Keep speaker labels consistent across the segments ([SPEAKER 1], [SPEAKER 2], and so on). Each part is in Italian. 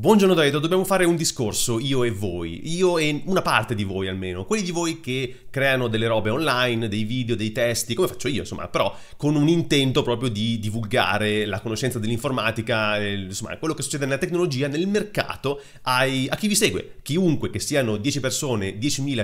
[SPEAKER 1] Buongiorno Davide, dobbiamo fare un discorso, io e voi, io e una parte di voi almeno, quelli di voi che creano delle robe online, dei video, dei testi, come faccio io insomma, però con un intento proprio di divulgare la conoscenza dell'informatica, eh, insomma quello che succede nella tecnologia, nel mercato, ai, a chi vi segue, chiunque che siano 10 persone, 10.000,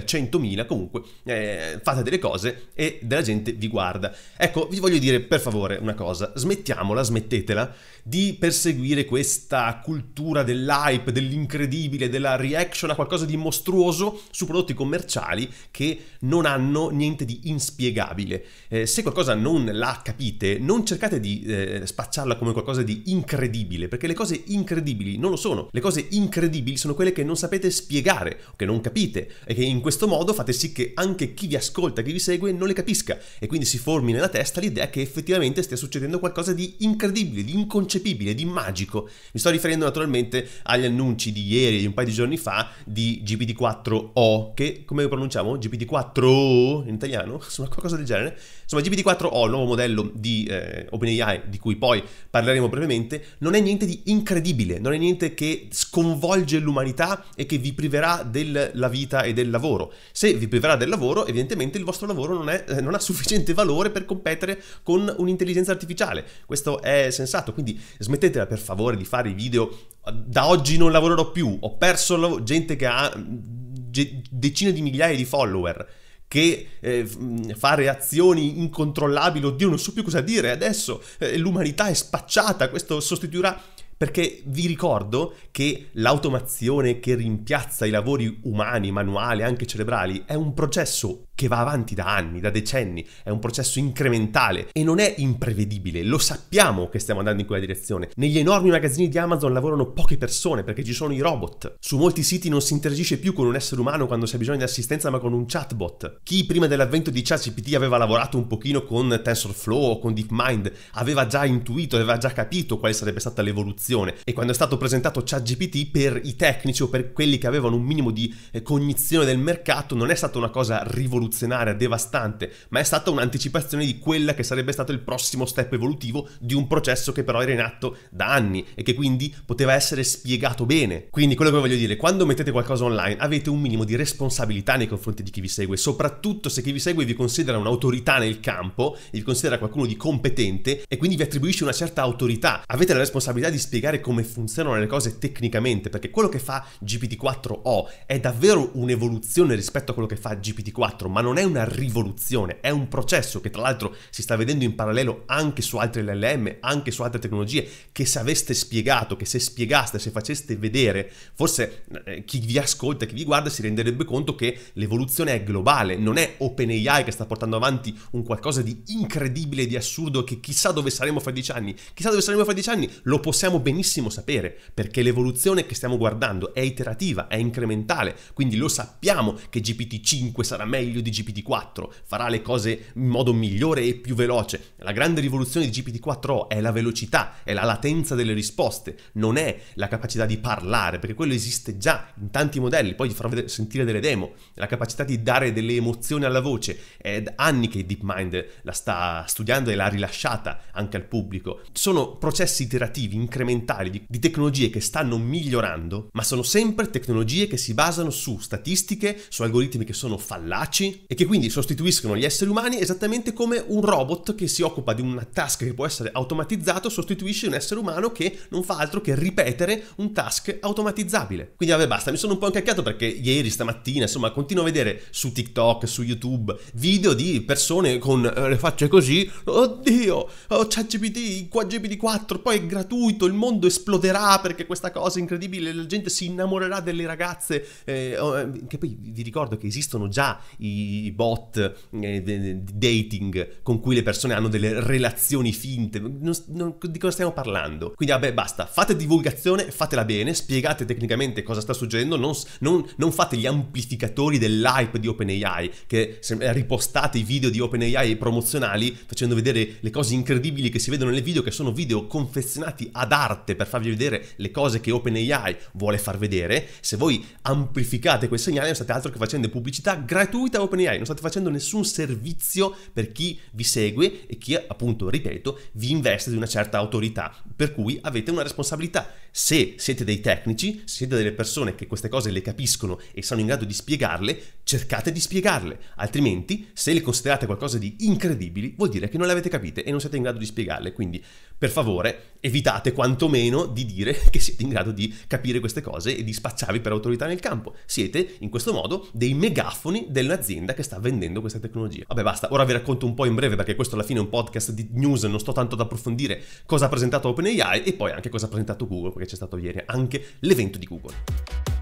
[SPEAKER 1] 100.000, comunque eh, fate delle cose e della gente vi guarda. Ecco, vi voglio dire per favore una cosa, smettiamola, smettetela di perseguire questa cultura del dell'hype, dell'incredibile, della reaction a qualcosa di mostruoso su prodotti commerciali che non hanno niente di inspiegabile. Eh, se qualcosa non la capite, non cercate di eh, spacciarla come qualcosa di incredibile, perché le cose incredibili non lo sono. Le cose incredibili sono quelle che non sapete spiegare, che non capite, e che in questo modo fate sì che anche chi vi ascolta, chi vi segue, non le capisca, e quindi si formi nella testa l'idea che effettivamente stia succedendo qualcosa di incredibile, di inconcepibile, di magico. Mi sto riferendo naturalmente agli annunci di ieri, di un paio di giorni fa, di GPT-4O, che come lo pronunciamo? GPT-4O in italiano? Insomma, qualcosa del genere Insomma, GPT-4O, il nuovo modello di eh, OpenAI, di cui poi parleremo brevemente, non è niente di incredibile, non è niente che sconvolge l'umanità e che vi priverà della vita e del lavoro. Se vi priverà del lavoro, evidentemente il vostro lavoro non, è, eh, non ha sufficiente valore per competere con un'intelligenza artificiale. Questo è sensato, quindi smettetela per favore di fare i video da oggi non lavorerò più, ho perso gente che ha decine di migliaia di follower che eh, mm, fa reazioni incontrollabili, oddio non so più cosa dire, adesso eh, l'umanità è spacciata, questo sostituirà... Perché vi ricordo che l'automazione che rimpiazza i lavori umani, manuali, anche cerebrali, è un processo che va avanti da anni, da decenni, è un processo incrementale e non è imprevedibile, lo sappiamo che stiamo andando in quella direzione. Negli enormi magazzini di Amazon lavorano poche persone perché ci sono i robot. Su molti siti non si interagisce più con un essere umano quando c'è bisogno di assistenza ma con un chatbot. Chi prima dell'avvento di ChatGPT aveva lavorato un pochino con TensorFlow o con DeepMind aveva già intuito, aveva già capito quale sarebbe stata l'evoluzione e quando è stato presentato ChatGPT per i tecnici o per quelli che avevano un minimo di eh, cognizione del mercato non è stata una cosa rivoluzionaria rivoluzionaria, devastante, ma è stata un'anticipazione di quella che sarebbe stato il prossimo step evolutivo di un processo che però era in atto da anni e che quindi poteva essere spiegato bene. Quindi quello che voglio dire, quando mettete qualcosa online avete un minimo di responsabilità nei confronti di chi vi segue, soprattutto se chi vi segue vi considera un'autorità nel campo, vi considera qualcuno di competente e quindi vi attribuisce una certa autorità. Avete la responsabilità di spiegare come funzionano le cose tecnicamente, perché quello che fa GPT-4O è davvero un'evoluzione rispetto a quello che fa GPT-4, ma non è una rivoluzione, è un processo che tra l'altro si sta vedendo in parallelo anche su altre LLM, anche su altre tecnologie, che se aveste spiegato, che se spiegaste, se faceste vedere, forse eh, chi vi ascolta, chi vi guarda si renderebbe conto che l'evoluzione è globale, non è OpenAI che sta portando avanti un qualcosa di incredibile, di assurdo, che chissà dove saremo fra dieci anni, chissà dove saremo fra dieci anni, lo possiamo benissimo sapere, perché l'evoluzione che stiamo guardando è iterativa, è incrementale, quindi lo sappiamo che GPT-5 sarà meglio di GPT-4, farà le cose in modo migliore e più veloce. La grande rivoluzione di GPT-4O è la velocità, è la latenza delle risposte, non è la capacità di parlare, perché quello esiste già in tanti modelli, poi vi farò vedere, sentire delle demo, la capacità di dare delle emozioni alla voce. È anni che DeepMind la sta studiando e l'ha rilasciata anche al pubblico. Sono processi iterativi, incrementali, di, di tecnologie che stanno migliorando, ma sono sempre tecnologie che si basano su statistiche, su algoritmi che sono fallaci, e che quindi sostituiscono gli esseri umani esattamente come un robot che si occupa di una task che può essere automatizzato sostituisce un essere umano che non fa altro che ripetere un task automatizzabile. Quindi vabbè basta, mi sono un po' incacchiato perché ieri, stamattina, insomma, continuo a vedere su TikTok, su YouTube, video di persone con eh, le facce così, oddio, oh, c'è GPT, qua GPT 4, poi è gratuito, il mondo esploderà perché questa cosa è incredibile, la gente si innamorerà delle ragazze, eh, oh, eh che poi vi ricordo che esistono già i i bot eh, di dating con cui le persone hanno delle relazioni finte. Non, non, di cosa stiamo parlando? Quindi, vabbè, basta. Fate divulgazione, fatela bene, spiegate tecnicamente cosa sta succedendo. Non, non, non fate gli amplificatori dell'hype di OpenAI, che ripostate i video di OpenAI promozionali facendo vedere le cose incredibili che si vedono nel video, che sono video confezionati ad arte per farvi vedere le cose che OpenAI vuole far vedere. Se voi amplificate quel segnale, non state altro che facendo pubblicità gratuita a OpenAI OpenAI non state facendo nessun servizio per chi vi segue e chi appunto, ripeto, vi investe di una certa autorità, per cui avete una responsabilità. Se siete dei tecnici, se siete delle persone che queste cose le capiscono e sono in grado di spiegarle, cercate di spiegarle, altrimenti se le considerate qualcosa di incredibile vuol dire che non le avete capite e non siete in grado di spiegarle, quindi per favore evitate quantomeno di dire che siete in grado di capire queste cose e di spacciarvi per autorità nel campo. Siete in questo modo dei megafoni dell'azienda che sta vendendo questa tecnologia. Vabbè, basta, ora vi racconto un po' in breve perché questo alla fine è un podcast di news, non sto tanto ad approfondire cosa ha presentato OpenAI e poi anche cosa ha presentato Google, perché c'è stato ieri anche l'evento di Google.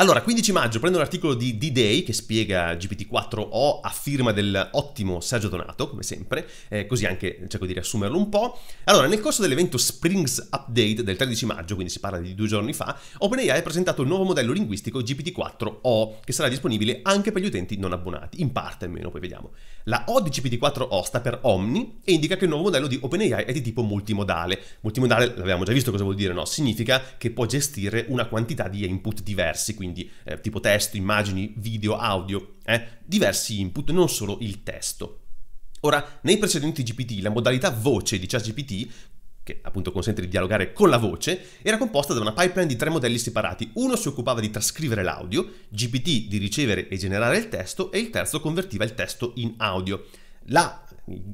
[SPEAKER 1] Allora, 15 maggio prendo un articolo di D-Day che spiega GPT-4O a firma dell'ottimo Sergio Donato, come sempre, eh, così anche cerco di riassumerlo un po'. Allora, nel corso dell'evento Springs Update del 13 maggio, quindi si parla di due giorni fa, OpenAI ha presentato il nuovo modello linguistico GPT-4O, che sarà disponibile anche per gli utenti non abbonati, in parte almeno, poi vediamo. La O di GPT-4O sta per Omni e indica che il nuovo modello di OpenAI è di tipo multimodale. Multimodale, l'abbiamo già visto cosa vuol dire, no? Significa che può gestire una quantità di input diversi, quindi quindi eh, tipo testo, immagini, video, audio, eh, diversi input, non solo il testo. Ora, nei precedenti GPT, la modalità voce di ChatGPT che appunto consente di dialogare con la voce, era composta da una pipeline di tre modelli separati. Uno si occupava di trascrivere l'audio, GPT di ricevere e generare il testo e il terzo convertiva il testo in audio. La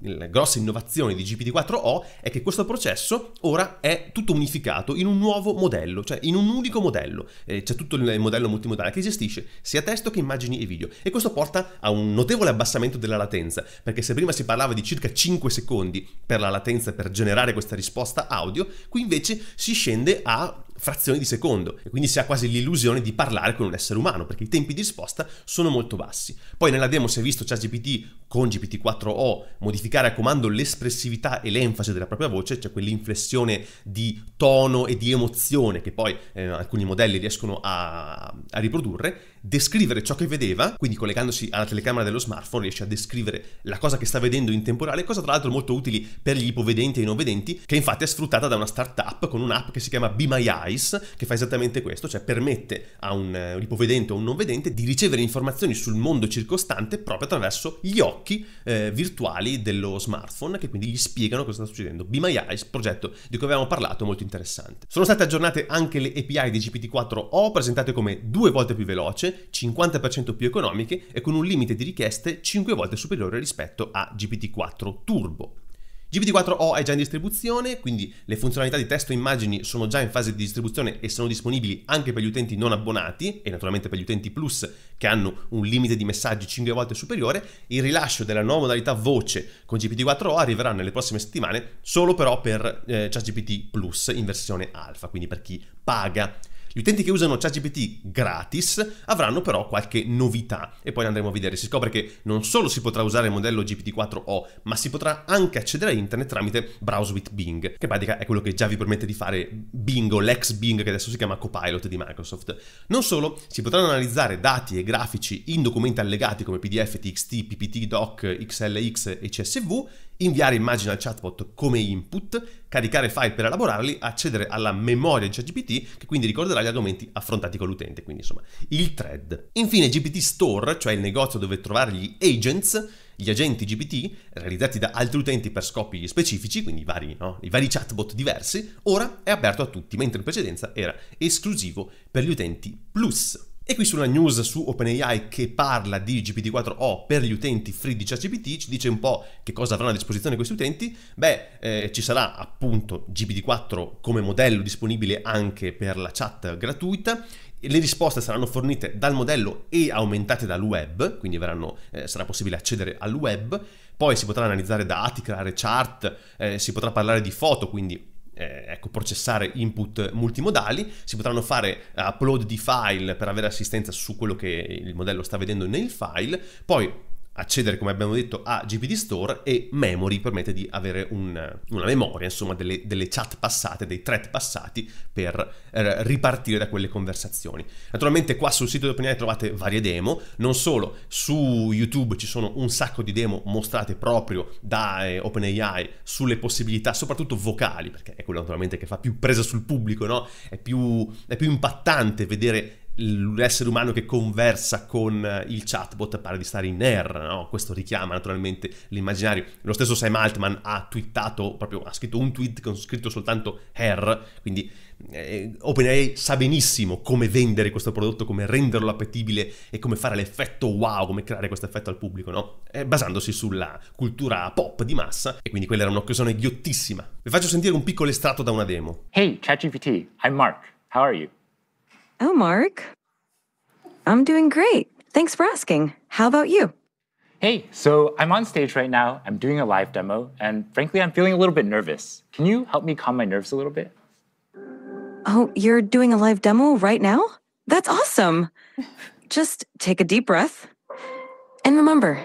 [SPEAKER 1] la grossa innovazione di GPT-4O è che questo processo ora è tutto unificato in un nuovo modello, cioè in un unico modello. Eh, c'è tutto il modello multimodale che gestisce sia testo che immagini e video e questo porta a un notevole abbassamento della latenza, perché se prima si parlava di circa 5 secondi per la latenza per generare questa risposta audio, qui invece si scende a frazioni di secondo e quindi si ha quasi l'illusione di parlare con un essere umano perché i tempi di risposta sono molto bassi. Poi nella demo si è visto ChatGPT con GPT-4o modificare a comando l'espressività e l'enfasi della propria voce, cioè quell'inflessione di tono e di emozione che poi eh, alcuni modelli riescono a, a riprodurre descrivere ciò che vedeva, quindi collegandosi alla telecamera dello smartphone riesce a descrivere la cosa che sta vedendo in tempo reale, cosa tra l'altro molto utile per gli ipovedenti e i non vedenti, che infatti è sfruttata da una startup con un'app che si chiama Be My Eyes, che fa esattamente questo, cioè permette a un eh, ipovedente o un non vedente di ricevere informazioni sul mondo circostante proprio attraverso gli occhi eh, virtuali dello smartphone, che quindi gli spiegano cosa sta succedendo. Be My Eyes, progetto di cui avevamo parlato, molto interessante. Sono state aggiornate anche le API di GPT-4O, presentate come due volte più veloce, 50% più economiche e con un limite di richieste 5 volte superiore rispetto a GPT-4 Turbo. GPT-4O è già in distribuzione, quindi le funzionalità di testo e immagini sono già in fase di distribuzione e sono disponibili anche per gli utenti non abbonati e naturalmente per gli utenti plus che hanno un limite di messaggi 5 volte superiore. Il rilascio della nuova modalità voce con GPT-4O arriverà nelle prossime settimane solo però per eh, ChatGPT Plus in versione alfa, quindi per chi paga gli utenti che usano ChatGPT gratis avranno però qualche novità e poi andremo a vedere. Si scopre che non solo si potrà usare il modello GPT-4o, ma si potrà anche accedere a internet tramite Browse with Bing, che pratica è quello che già vi permette di fare Bing o l'ex Bing che adesso si chiama Copilot di Microsoft. Non solo, si potranno analizzare dati e grafici in documenti allegati come PDF, TXT, PPT, Doc, XLX e CSV inviare immagini al chatbot come input, caricare file per elaborarli, accedere alla memoria di ChatGPT che quindi ricorderà gli argomenti affrontati con l'utente, quindi insomma il thread. Infine GPT Store, cioè il negozio dove trovare gli agents, gli agenti GPT realizzati da altri utenti per scopi specifici, quindi i vari, no? i vari chatbot diversi, ora è aperto a tutti, mentre in precedenza era esclusivo per gli utenti Plus. E qui sulla news su OpenAI che parla di GPT-4O per gli utenti free di ChatGPT, ci dice un po' che cosa avranno a disposizione questi utenti. Beh, eh, ci sarà appunto GPT-4 come modello disponibile anche per la chat gratuita. Le risposte saranno fornite dal modello e aumentate dal web, quindi verranno, eh, sarà possibile accedere al web. Poi si potrà analizzare dati, creare chart, eh, si potrà parlare di foto, quindi eh, ecco, processare input multimodali, si potranno fare upload di file per avere assistenza su quello che il modello sta vedendo nel file, poi accedere, come abbiamo detto, a GPT Store e Memory permette di avere un, una memoria, insomma, delle, delle, chat passate, dei thread passati per eh, ripartire da quelle conversazioni. Naturalmente qua sul sito di OpenAI trovate varie demo, non solo, su YouTube ci sono un sacco di demo mostrate proprio da eh, OpenAI sulle possibilità, soprattutto vocali, perché è quello naturalmente che fa più presa sul pubblico, no? È più, è più impattante vedere l'essere umano che conversa con eh, il chatbot pare di stare in R, no? Questo richiama naturalmente l'immaginario. Lo stesso Sam Altman ha twittato, proprio ha scritto un tweet con scritto soltanto R, quindi eh, OpenAI sa benissimo come vendere questo prodotto, come renderlo appetibile e come fare l'effetto wow, come creare questo effetto al pubblico, no? Eh, basandosi sulla cultura pop di massa e quindi quella era un'occasione ghiottissima. Vi faccio sentire un piccolo estratto da una demo. Hey ChatGPT, I'm Mark. How are you? Oh, Mark. I'm doing great. Thanks for asking. How about you? Hey, so I'm on stage right now. I'm doing a live demo, and frankly, I'm feeling a little bit nervous. Can you help me calm my nerves a little bit? Oh, you're doing a live demo right now? That's awesome. Just take a deep breath. And remember,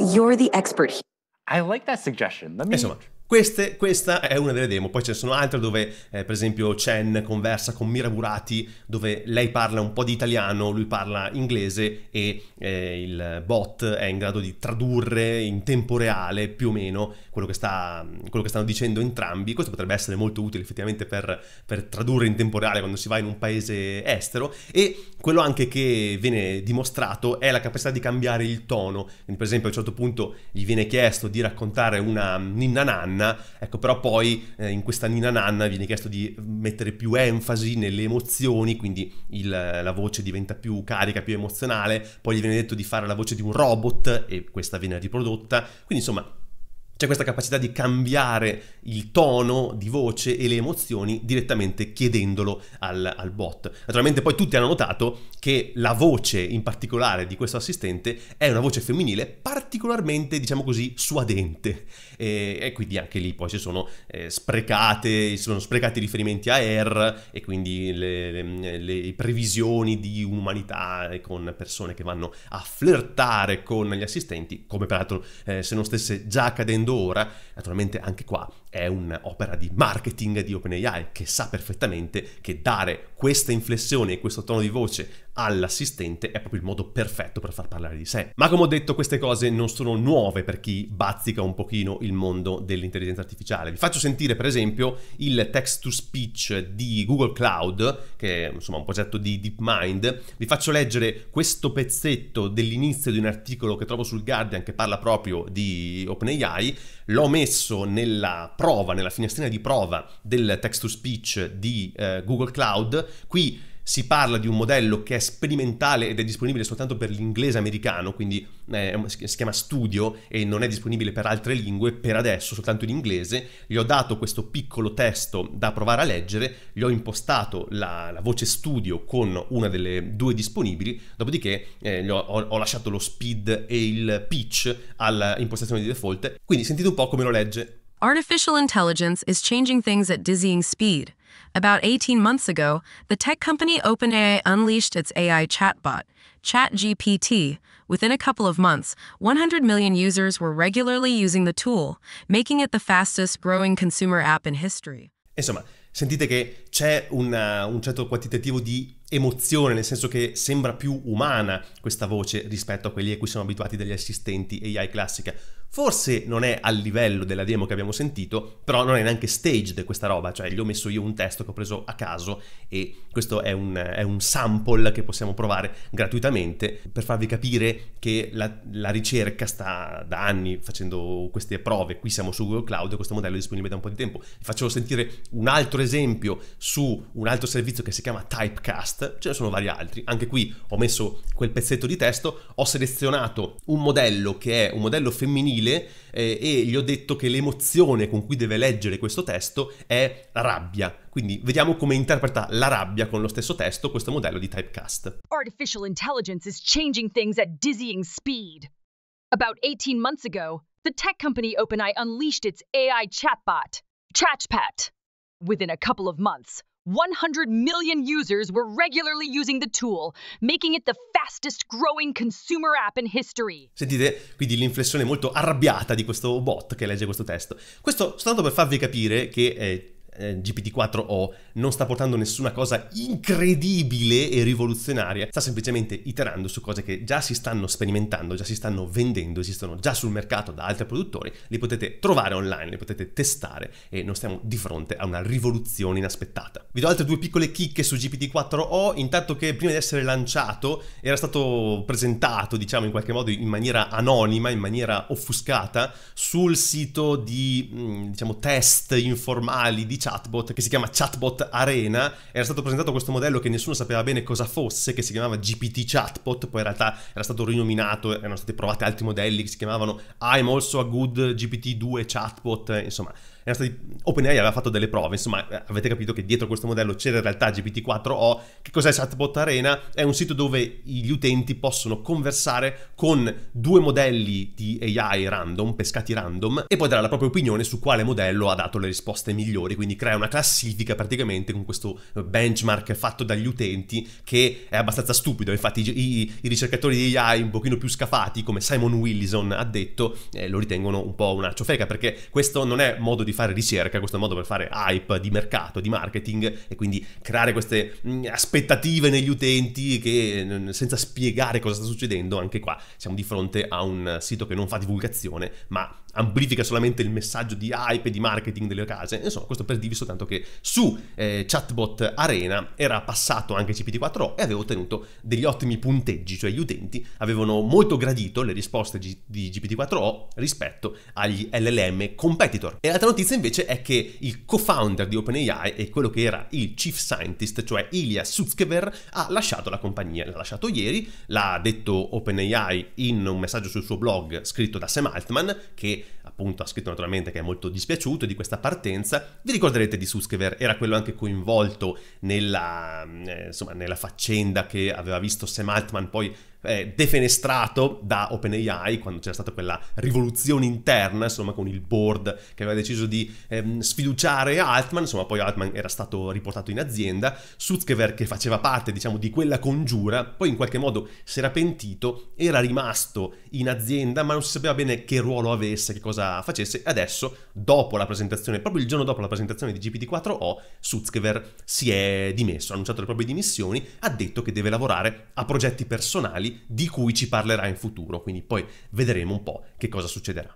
[SPEAKER 1] you're the expert. I like that suggestion. Let me. Thanks so much. Queste, questa è una delle demo, poi ce ne sono altre dove eh, per esempio Chen conversa con Miraburati dove lei parla un po' di italiano, lui parla inglese e eh, il bot è in grado di tradurre in tempo reale più o meno quello che, sta, quello che stanno dicendo entrambi, questo potrebbe essere molto utile effettivamente per, per tradurre in tempo reale quando si va in un paese estero e quello anche che viene dimostrato è la capacità di cambiare il tono, quindi per esempio a un certo punto gli viene chiesto di raccontare una ninna nanna nanna, ecco però poi eh, in questa Nina Nanna viene chiesto di mettere più enfasi nelle emozioni, quindi il, la voce diventa più carica, più emozionale, poi gli viene detto di fare la voce di un robot e questa viene riprodotta, quindi insomma c'è questa capacità di cambiare il tono di voce e le emozioni direttamente chiedendolo al, al, bot. Naturalmente poi tutti hanno notato che la voce in particolare di questo assistente è una voce femminile particolarmente, diciamo così, suadente. E, e quindi anche lì poi si sono eh, sprecate, sono sprecati riferimenti a R e quindi le, le, le previsioni di umanità con persone che vanno a flirtare con gli assistenti, come peraltro eh, se non stesse già accadendo ora, naturalmente anche qua è un'opera di marketing di OpenAI che sa perfettamente che dare questa inflessione e questo tono di voce all'assistente è proprio il modo perfetto per far parlare di sé. Ma come ho detto queste cose non sono nuove per chi bazzica un pochino il mondo dell'intelligenza artificiale. Vi faccio sentire per esempio il text to speech di Google Cloud, che è insomma un progetto di DeepMind. Vi faccio leggere questo pezzetto dell'inizio di un articolo che trovo sul Guardian che parla proprio di OpenAI. L'ho messo nella prova, nella finestrina di prova del text to speech di eh, Google Cloud. Qui si parla di un modello che è sperimentale ed è disponibile soltanto per l'inglese americano, quindi eh, si chiama Studio e non è disponibile per altre lingue, per adesso soltanto in inglese. Gli ho dato questo piccolo testo da provare a leggere, gli ho impostato la, la voce Studio con una delle due disponibili, dopodiché eh, ho, ho, lasciato lo speed e il pitch all'impostazione di default, quindi sentite un po' come lo legge. Artificial intelligence is changing things at dizzying speed. About 18 months ago, the tech company OpenAI unleashed its AI chatbot, ChatGPT. Within a couple of months, 100 million users were regularly using the tool, making it the fastest growing consumer app in history. Insomma, sentite che c'è una, un certo quantitativo di emozione, nel senso che sembra più umana questa voce rispetto a quelli a cui siamo abituati dagli assistenti AI classica. Forse non è al livello della demo che abbiamo sentito, però non è neanche staged questa roba, cioè gli ho messo io un testo che ho preso a caso e questo è un, è un sample che possiamo provare gratuitamente per farvi capire che la, la, ricerca sta da anni facendo queste prove. Qui siamo su Google Cloud e questo modello è disponibile da un po' di tempo. Vi faccio sentire un altro esempio su un altro servizio che si chiama Typecast, ce ne sono vari altri. Anche qui ho messo quel pezzetto di testo, ho selezionato un modello che è un modello femminile maschile eh, e gli ho detto che l'emozione con cui deve leggere questo testo è rabbia. Quindi vediamo come interpreta la rabbia con lo stesso testo questo modello di typecast. Artificial intelligence is changing things at dizzying speed. About 18 months ago, the tech company OpenAI unleashed its AI chatbot, ChatchPat. Within a couple of months, 100 million users were regularly using the tool, making it the fastest growing consumer app in history. Sentite quindi l'inflessione molto arrabbiata di questo bot che legge questo testo. Questo soltanto per farvi capire che eh, Eh, GPT-4O non sta portando nessuna cosa incredibile e rivoluzionaria, sta semplicemente iterando su cose che già si stanno sperimentando, già si stanno vendendo, esistono già sul mercato da altri produttori, li potete trovare online, li potete testare e non stiamo di fronte a una rivoluzione inaspettata. Vi do altre due piccole chicche su GPT-4O, intanto che prima di essere lanciato era stato presentato, diciamo in qualche modo in maniera anonima, in maniera offuscata sul sito di mm, diciamo test informali, diciamo chatbot che si chiama Chatbot Arena, era stato presentato questo modello che nessuno sapeva bene cosa fosse, che si chiamava GPT Chatbot, poi in realtà era stato rinominato, erano stati provati altri modelli che si chiamavano I'm also a good GPT 2 Chatbot, insomma stati, OpenAI aveva fatto delle prove, insomma eh, avete capito che dietro questo modello c'era in realtà GPT-4O, che cos'è Chatbot Arena? È un sito dove gli utenti possono conversare con due modelli di AI random, pescati random, e poi dare la propria opinione su quale modello ha dato le risposte migliori, quindi crea una classifica praticamente con questo benchmark fatto dagli utenti che è abbastanza stupido, infatti i, i, i ricercatori di AI un pochino più scafati come Simon Willison ha detto eh, lo ritengono un po' una ciofeca perché questo non è modo di fare ricerca, questo è un modo per fare hype di mercato, di marketing e quindi creare queste mm, aspettative negli utenti che mm, senza spiegare cosa sta succedendo, anche qua siamo di fronte a un sito che non fa divulgazione ma amplifica solamente il messaggio di hype e di marketing delle case. Insomma, questo per dirvi soltanto che su eh, Chatbot Arena era passato anche gpt 4 o e aveva ottenuto degli ottimi punteggi, cioè gli utenti avevano molto gradito le risposte di GPT-4O rispetto agli LLM competitor. E l'altra notizia invece è che il co-founder di OpenAI e quello che era il chief scientist, cioè Ilya Sutskever, ha lasciato la compagnia. L'ha lasciato ieri, l'ha detto OpenAI in un messaggio sul suo blog scritto da Sam Altman, che appunto ha scritto naturalmente che è molto dispiaciuto di questa partenza. Vi ricorderete di Suskever, era quello anche coinvolto nella, mm, eh, insomma, nella faccenda che aveva visto Sam Altman poi eh, defenestrato da OpenAI quando c'era stata quella rivoluzione interna, insomma, con il board che aveva deciso di ehm, sfiduciare Altman, insomma, poi Altman era stato riportato in azienda, Sutzkever che faceva parte, diciamo, di quella congiura, poi in qualche modo si era pentito, era rimasto in azienda, ma non si sapeva bene che ruolo avesse, che cosa facesse, adesso, dopo la presentazione, proprio il giorno dopo la presentazione di GPT-4O, Sutzkever si è dimesso, ha annunciato le proprie dimissioni, ha detto che deve lavorare a progetti personali fondamentali di cui ci parlerà in futuro, quindi poi vedremo un po' che cosa succederà.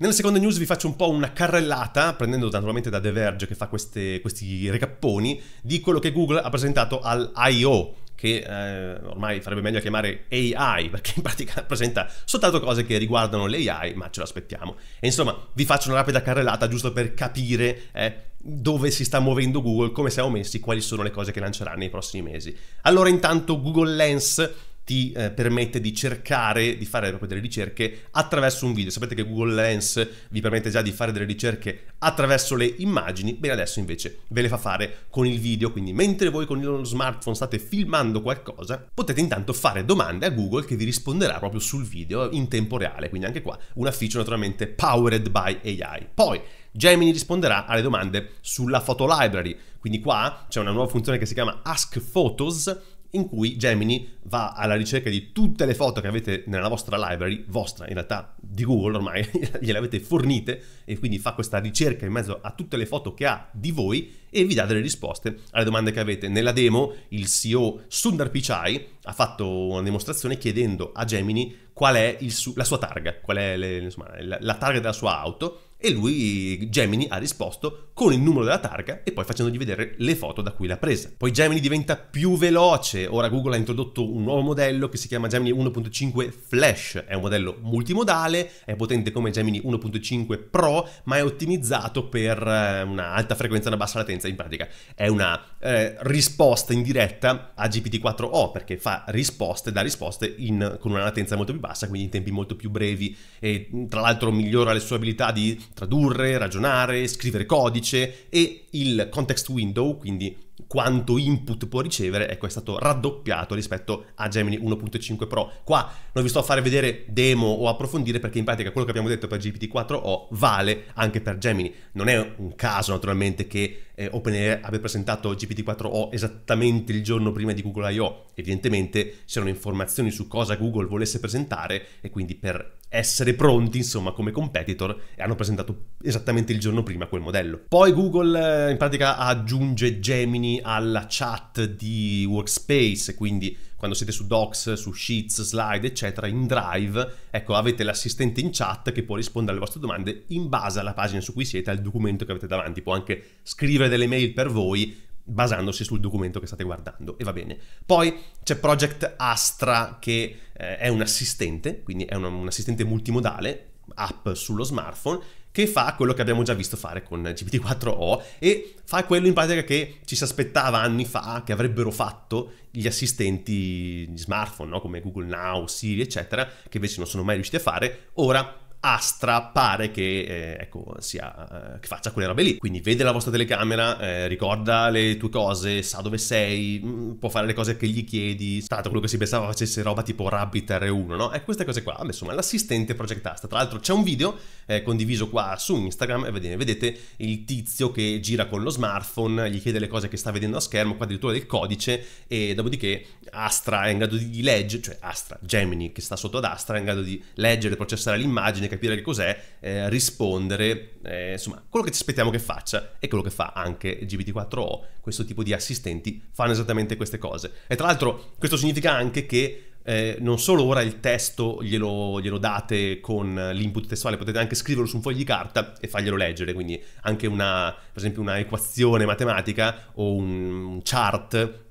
[SPEAKER 1] Nella seconda news vi faccio un po' una carrellata, prendendo naturalmente da The Verge che fa queste, questi recapponi, di quello che Google ha presentato al I.O., che eh, ormai farebbe meglio chiamare AI, perché in pratica rappresenta soltanto cose che riguardano l'AI, ma ce l'aspettiamo. E insomma, vi faccio una rapida carrellata giusto per capire eh, dove si sta muovendo Google, come siamo messi, quali sono le cose che lancerà nei prossimi mesi. Allora, intanto Google Lens ti eh, permette di cercare di fare proprio delle ricerche attraverso un video. Sapete che Google Lens vi permette già di fare delle ricerche attraverso le immagini, bene adesso invece ve le fa fare con il video, quindi mentre voi con lo smartphone state filmando qualcosa, potete intanto fare domande a Google che vi risponderà proprio sul video in tempo reale, quindi anche qua un feature naturalmente powered by AI. Poi Gemini risponderà alle domande sulla photo library, quindi qua c'è una nuova funzione che si chiama Ask Photos in cui Gemini va alla ricerca di tutte le foto che avete nella vostra library, vostra in realtà di Google ormai, gliele avete fornite e quindi fa questa ricerca in mezzo a tutte le foto che ha di voi e vi dà delle risposte alle domande che avete. Nella demo il CEO Sundar Pichai ha fatto una dimostrazione chiedendo a Gemini qual è su- la sua targa, qual è le, insomma, la targa della sua auto e lui, Gemini, ha risposto con il numero della targa e poi facendogli vedere le foto da cui l'ha presa. Poi Gemini diventa più veloce, ora Google ha introdotto un nuovo modello che si chiama Gemini 1.5 Flash, è un modello multimodale, è potente come Gemini 1.5 Pro, ma è ottimizzato per eh, una alta frequenza e una bassa latenza, in pratica è una eh, risposta in diretta a GPT-4o, perché fa risposte, da risposte in, con una latenza molto più bassa, quindi in tempi molto più brevi e tra l'altro migliora le sue abilità di tradurre, ragionare, scrivere codice e il context window, quindi quanto input può ricevere, ecco è stato raddoppiato rispetto a Gemini 1.5 Pro. Qua non vi sto a fare vedere demo o approfondire perché in pratica quello che abbiamo detto per GPT-4O vale anche per Gemini. Non è un caso naturalmente che eh, OpenAI abbia presentato GPT-4O esattamente il giorno prima di Google I.O. Evidentemente c'erano informazioni su cosa Google volesse presentare e quindi per essere pronti, insomma, come competitor e hanno presentato esattamente il giorno prima quel modello. Poi Google eh, in pratica aggiunge Gemini alla chat di Workspace, quindi quando siete su Docs, su Sheets, Slide, eccetera, in Drive, ecco, avete l'assistente in chat che può rispondere alle vostre domande in base alla pagina su cui siete, al documento che avete davanti, può anche scrivere delle mail per voi basandosi sul documento che state guardando e va bene. Poi c'è Project Astra che eh, è un assistente, quindi è un, un assistente multimodale, app sullo smartphone, che fa quello che abbiamo già visto fare con GPT-4O e fa quello in pratica che ci si aspettava anni fa che avrebbero fatto gli assistenti smartphone, no? come Google Now, Siri, eccetera, che invece non sono mai riusciti a fare. Ora Astra pare che, eh, ecco, sia, eh, che faccia quelle robe lì. Quindi vede la vostra telecamera, eh, ricorda le tue cose, sa dove sei, mh, mm, può fare le cose che gli chiedi. Stato quello che si pensava facesse roba tipo Rabbit R1, no? E queste cose qua, insomma, l'assistente Project Astra. Tra l'altro c'è un video eh, condiviso qua su Instagram e vedete, vedete, il tizio che gira con lo smartphone, gli chiede le cose che sta vedendo a schermo, qua addirittura del codice e dopodiché Astra è in grado di leggere, cioè Astra, Gemini che sta sotto ad Astra è in grado di leggere, processare l'immagine, capire che cos'è, eh, rispondere, eh, insomma, quello che ci aspettiamo che faccia e quello che fa anche GPT-4O, questo tipo di assistenti fanno esattamente queste cose. E tra l'altro questo significa anche che eh, non solo ora il testo glielo, glielo, date con l'input testuale, potete anche scriverlo su un foglio di carta e farglielo leggere, quindi anche una, per esempio una equazione matematica o un chart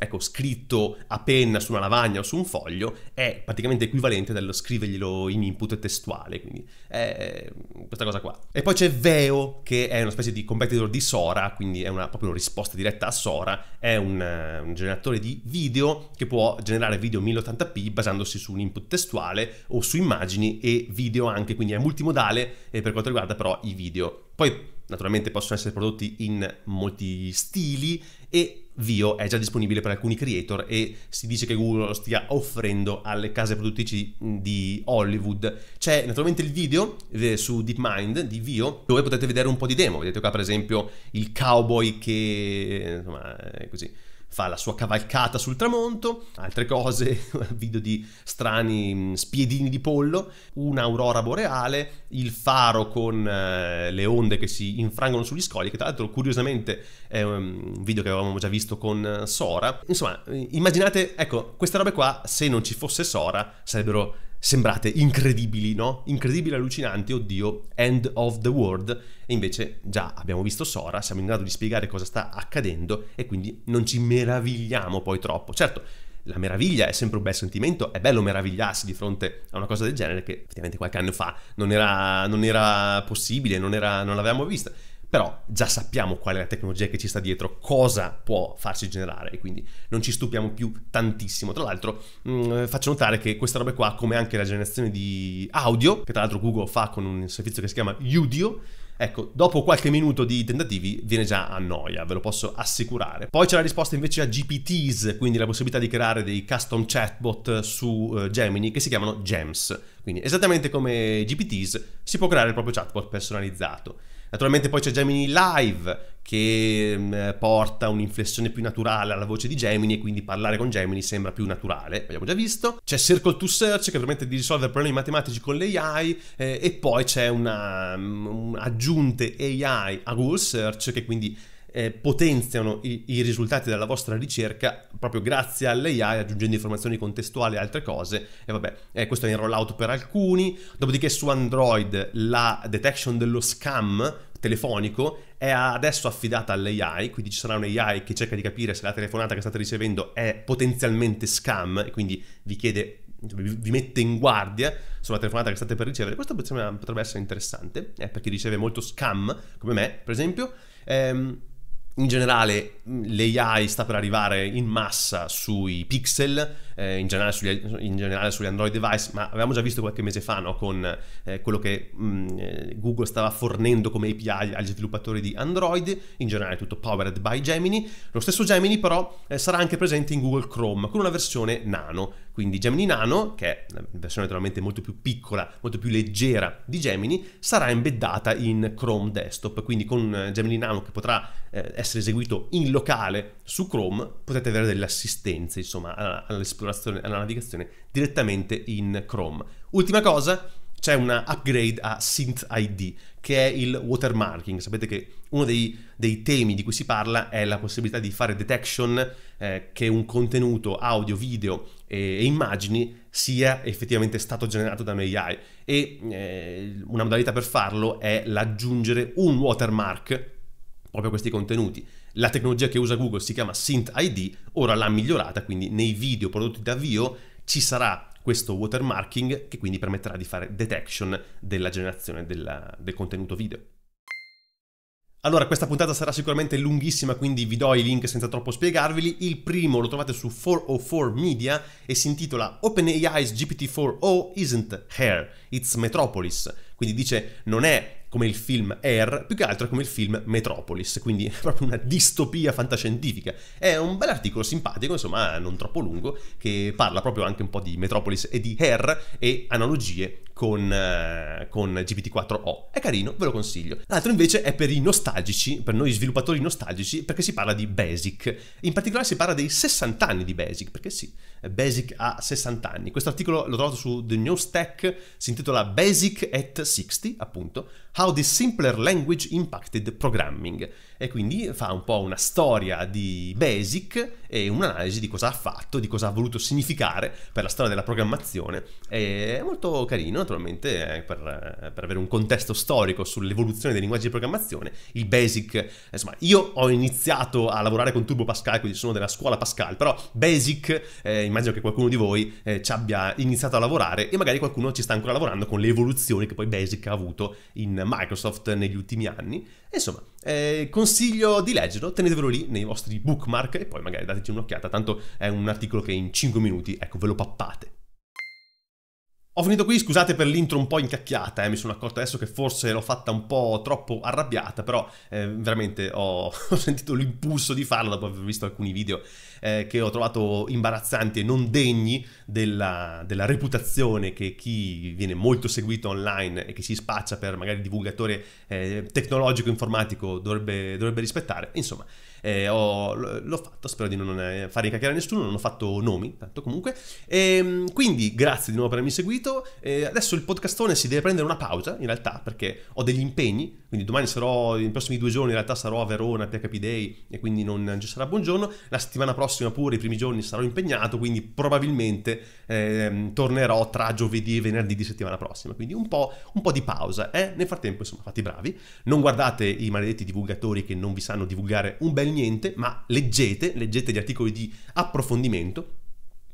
[SPEAKER 1] ecco, scritto a penna su una lavagna o su un foglio è praticamente equivalente dello scriverglielo in input testuale, quindi è questa cosa qua. E poi c'è Veo, che è una specie di competitor di Sora, quindi è una, proprio una risposta diretta a Sora, è un, eh, un generatore di video che può generare video 1080p basandosi su un input testuale o su immagini e video anche, quindi è multimodale per quanto riguarda però i video. Poi naturalmente possono essere prodotti in molti stili e Vio è già disponibile per alcuni creator e si dice che Google lo stia offrendo alle case produttrici di Hollywood. C'è naturalmente il video eh, su DeepMind di Vio dove potete vedere un po' di demo. Vedete qua per esempio il cowboy che... Eh, insomma, è così fa la sua cavalcata sul tramonto, altre cose, video di strani mm, spiedini di pollo, un'aurora boreale, il faro con eh, le onde che si infrangono sugli scogli, che tra l'altro curiosamente è un video che avevamo già visto con eh, Sora. Insomma, eh, immaginate, ecco, queste robe qua, se non ci fosse Sora, sarebbero sembrate incredibili, no? Incredibili, allucinanti, oddio, end of the world. E invece già abbiamo visto Sora, siamo in grado di spiegare cosa sta accadendo e quindi non ci meravigliamo poi troppo. Certo, la meraviglia è sempre un bel sentimento, è bello meravigliarsi di fronte a una cosa del genere che effettivamente qualche anno fa non era, non era possibile, non, era, non l'avevamo vista però già sappiamo qual è la tecnologia che ci sta dietro, cosa può farci generare e quindi non ci stupiamo più tantissimo. Tra l'altro mh, mm, faccio notare che questa roba qua, come anche la generazione di audio, che tra l'altro Google fa con un servizio che si chiama Udio, Ecco, dopo qualche minuto di tentativi viene già a noia, ve lo posso assicurare. Poi c'è la risposta invece a GPTs, quindi la possibilità di creare dei custom chatbot su eh, Gemini che si chiamano GEMS. Quindi esattamente come GPTs si può creare il proprio chatbot personalizzato. Naturalmente poi c'è Gemini Live che mm, porta un'inflessione più naturale alla voce di Gemini e quindi parlare con Gemini sembra più naturale, abbiamo già visto. C'è Circle to Search che permette di risolvere problemi matematici con l'AI eh, e poi c'è una um, aggiunte AI a Google Search che quindi eh, potenziano i, i, risultati della vostra ricerca proprio grazie all'AI, aggiungendo informazioni contestuali e altre cose. E vabbè, eh, questo è in rollout per alcuni. Dopodiché su Android la detection dello scam telefonico è adesso affidata all'AI, quindi ci sarà un AI che cerca di capire se la telefonata che state ricevendo è potenzialmente scam e quindi vi chiede vi mette in guardia sulla telefonata che state per ricevere. Questo potrebbe essere interessante, eh, per chi riceve molto scam, come me, per esempio. Ehm, in generale l'AI sta per arrivare in massa sui pixel, eh, in, generale sugli, in, generale sugli, Android device, ma avevamo già visto qualche mese fa no, con eh, quello che mh, mm, eh, Google stava fornendo come API agli sviluppatori di Android, in generale tutto powered by Gemini. Lo stesso Gemini però eh, sarà anche presente in Google Chrome con una versione nano quindi Gemini Nano, che è una versione naturalmente molto più piccola, molto più leggera di Gemini, sarà embeddata in Chrome Desktop, quindi con eh, Gemini Nano che potrà eh, essere eseguito in locale su Chrome, potrete avere delle assistenze, insomma, all'esplorazione, alla navigazione direttamente in Chrome. Ultima cosa, c'è una upgrade a Synth ID, che è il watermarking. Sapete che uno dei, dei temi di cui si parla è la possibilità di fare detection eh, che un contenuto audio, video e, e, immagini sia effettivamente stato generato da un AI. E eh, una modalità per farlo è l'aggiungere un watermark proprio a questi contenuti. La tecnologia che usa Google si chiama Synth ID, ora l'ha migliorata, quindi nei video prodotti da Vio ci sarà questo watermarking che quindi permetterà di fare detection della generazione della, del contenuto video. Allora, questa puntata sarà sicuramente lunghissima, quindi vi do i link senza troppo spiegarveli. Il primo lo trovate su 404 Media e si intitola OpenAI's GPT-40 isn't hair, it's Metropolis. Quindi dice non è come il film Air, più che altro come il film Metropolis, quindi è proprio una distopia fantascientifica. È un bel articolo simpatico, insomma non troppo lungo, che parla proprio anche un po' di Metropolis e di Air e analogie con, eh, con GPT-4O. È carino, ve lo consiglio. L'altro invece è per i nostalgici, per noi sviluppatori nostalgici, perché si parla di Basic. In particolare si parla dei 60 anni di Basic, perché sì, Basic ha 60 anni. Questo articolo l'ho trovato su The New Stack, si intitola Basic at 60, appunto, How the Simpler Language Impacted Programming e quindi fa un po' una storia di Basic e un'analisi di cosa ha fatto, di cosa ha voluto significare per la storia della programmazione. è molto carino, naturalmente, eh, per, eh, per avere un contesto storico sull'evoluzione dei linguaggi di programmazione. Il Basic, insomma, io ho iniziato a lavorare con Turbo Pascal, quindi sono della scuola Pascal, però Basic, eh, immagino che qualcuno di voi eh, ci abbia iniziato a lavorare e magari qualcuno ci sta ancora lavorando con le evoluzioni che poi Basic ha avuto in Microsoft negli ultimi anni. Insomma, eh, consiglio di leggerlo, tenetevelo lì nei vostri bookmark e poi magari dateci un'occhiata, tanto è un articolo che in 5 minuti, ecco, ve lo pappate. Ho finito qui, scusate per l'intro un po' incacchiata, eh, mi sono accorto adesso che forse l'ho fatta un po' troppo arrabbiata, però eh, veramente ho, ho, sentito l'impulso di farlo dopo aver visto alcuni video eh, che ho trovato imbarazzanti e non degni della, della, reputazione che chi viene molto seguito online e che si spaccia per magari divulgatore eh, tecnologico informatico dovrebbe, dovrebbe rispettare. Insomma, eh, ho, l'ho fatto, spero di non eh, far incaccare nessuno, non ho fatto nomi, tanto comunque. E, ehm, quindi grazie di nuovo per avermi seguito, e eh, adesso il podcastone si deve prendere una pausa in realtà perché ho degli impegni, quindi domani sarò, nei prossimi due giorni in realtà sarò a Verona, a PHP Day e quindi non ci sarà buongiorno, la settimana prossima pure i primi giorni sarò impegnato, quindi probabilmente eh, tornerò tra giovedì e venerdì di settimana prossima, quindi un po', un po di pausa. Eh? Nel frattempo insomma fate i bravi, non guardate i maledetti divulgatori che non vi sanno divulgare un bel del niente, ma leggete, leggete gli articoli di approfondimento.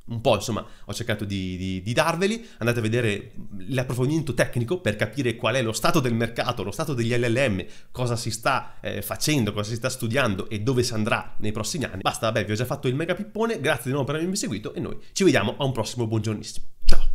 [SPEAKER 1] Un po', insomma, ho cercato di, di, di darveli, andate a vedere l'approfondimento tecnico per capire qual è lo stato del mercato, lo stato degli LLM, cosa si sta eh, facendo, cosa si sta studiando e dove si andrà nei prossimi anni. Basta, vabbè, vi ho già fatto il mega pippone, grazie di nuovo per avermi seguito e noi ci vediamo a un prossimo buongiornissimo. Ciao!